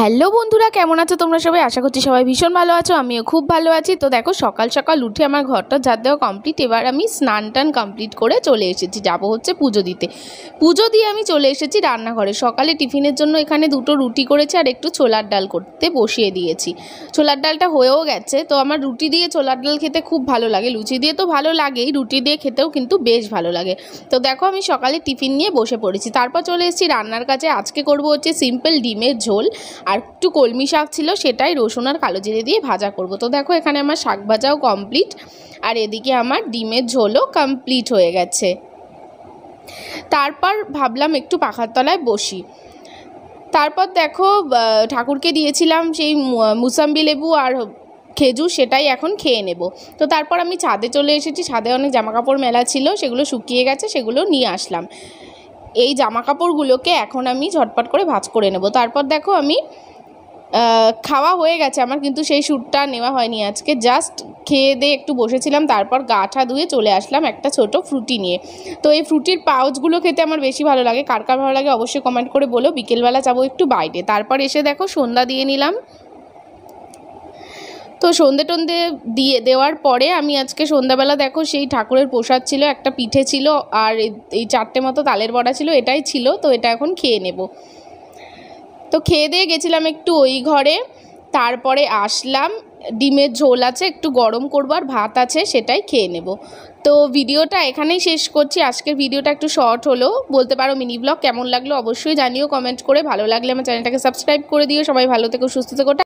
hello বন্ধুরা কেমন আছো তোমরা সবাই আশা করছি সবাই ভীষণ ভালো আছো আমিও খুব ভালো আছি তো দেখো সকাল সকাল উঠে আমার ঘরটা যার দেওয়া কমপ্লিট এবার আমি স্নান টান কমপ্লিট করে চলে এসেছি যাব হচ্ছে পুজো দিতে পুজো দিয়ে আমি চলে এসেছি রান্নাঘরে সকালে টিফিনের জন্য এখানে দুটো রুটি করেছি আর একটু ছোলার ডাল করতে বসিয়ে দিয়েছি ছোলার ডালটা হয়েও গেছে তো আমার রুটি দিয়ে ছোলার ডাল খেতে খুব ভালো লাগে লুচি দিয়ে তো ভালো লাগেই রুটি দিয়ে খেতেও কিন্তু বেশ ভালো লাগে তো দেখো আমি সকালে টিফিন নিয়ে বসে পড়েছি তারপর চলে এসেছি রান্নার কাছে আজকে করব হচ্ছে সিম্পল ডিমের ঝোল আর একটু কলমি শাক ছিল সেটাই রসুন আর কালো জিরে দিয়ে ভাজা করব তো দেখো এখানে আমার শাক ভাজাও কমপ্লিট আর এদিকে আমার ডিমের ঝোলও কমপ্লিট হয়ে গেছে তারপর ভাবলাম একটু পাখার তলায় বসি তারপর দেখো ঠাকুরকে দিয়েছিলাম সেই মুসাম্বি লেবু আর খেজুর সেটাই এখন খেয়ে নেব তো তারপর আমি ছাদে চলে এসেছি ছাদে অনেক জামাকাপড় মেলা ছিল সেগুলো শুকিয়ে গেছে সেগুলো নিয়ে আসলাম এই জামা কাপড়গুলোকে এখন আমি ঝটপট করে ভাজ করে নেব তারপর দেখো আমি খাওয়া হয়ে গেছে আমার কিন্তু সেই শ্যুটটা নেওয়া হয়নি আজকে জাস্ট খেয়ে দিয়ে একটু বসেছিলাম তারপর গাঠা ধুয়ে চলে আসলাম একটা ছোট ফ্রুটি নিয়ে তো এই ফ্রুটির পাউচগুলো খেতে আমার বেশি ভালো লাগে কার কার ভালো লাগে অবশ্যই কমেন্ট করে বলো বিকেলবেলা যাবো একটু বাইরে তারপর এসে দেখো সন্ধ্যা দিয়ে নিলাম তো সন্ধে টন্ধে দিয়ে দেওয়ার পরে আমি আজকে সন্ধ্যাবেলা দেখো সেই ঠাকুরের প্রসাদ ছিল একটা পিঠে ছিল আর এই চারটে মতো তালের বড়া ছিল এটাই ছিল তো এটা এখন খেয়ে নেব তো খেয়ে দিয়ে গেছিলাম একটু ওই ঘরে তারপরে আসলাম ডিমের ঝোল আছে একটু গরম করবো আর ভাত আছে সেটাই খেয়ে নেব তো ভিডিওটা এখানেই শেষ করছি আজকের ভিডিওটা একটু শর্ট হলো বলতে পারো মিনি ব্লগ কেমন লাগলো অবশ্যই জানিও কমেন্ট করে ভালো লাগলে আমার চ্যানেলটাকে সাবস্ক্রাইব করে দিও সবাই ভালো থেকো সুস্থ থেকো